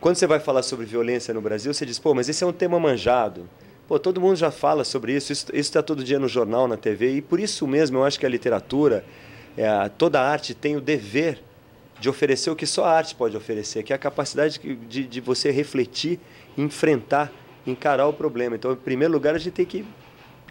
Quando você vai falar sobre violência no Brasil, você diz, pô, mas esse é um tema manjado. Pô, todo mundo já fala sobre isso, isso está todo dia no jornal, na TV, e por isso mesmo eu acho que a literatura, é, toda a arte tem o dever de oferecer o que só a arte pode oferecer, que é a capacidade de, de você refletir, enfrentar, encarar o problema. Então, em primeiro lugar, a gente tem que,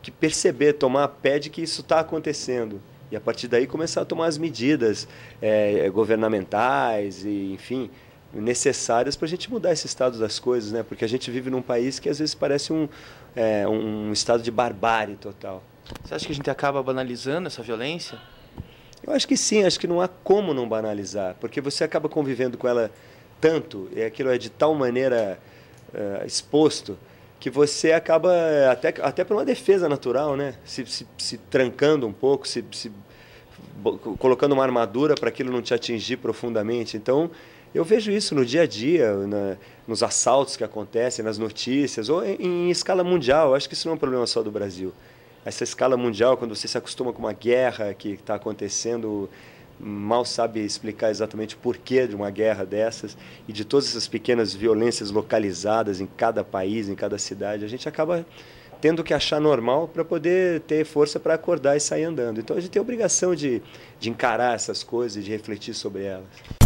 que perceber, tomar a pé de que isso está acontecendo. E a partir daí começar a tomar as medidas é, governamentais, e, enfim, necessárias para a gente mudar esse estado das coisas, né? Porque a gente vive num país que às vezes parece um, é, um estado de barbárie total. Você acha que a gente acaba banalizando essa violência? Eu acho que sim, acho que não há como não banalizar, porque você acaba convivendo com ela tanto, e aquilo é de tal maneira uh, exposto, que você acaba, é, até, até por uma defesa natural, né? se, se, se trancando um pouco, se, se colocando uma armadura para aquilo não te atingir profundamente. Então, eu vejo isso no dia a dia, na, nos assaltos que acontecem, nas notícias, ou em, em escala mundial. Eu acho que isso não é um problema só do Brasil. Essa escala mundial, quando você se acostuma com uma guerra que está acontecendo, mal sabe explicar exatamente o porquê de uma guerra dessas e de todas essas pequenas violências localizadas em cada país, em cada cidade, a gente acaba tendo que achar normal para poder ter força para acordar e sair andando. Então a gente tem a obrigação de, de encarar essas coisas e de refletir sobre elas.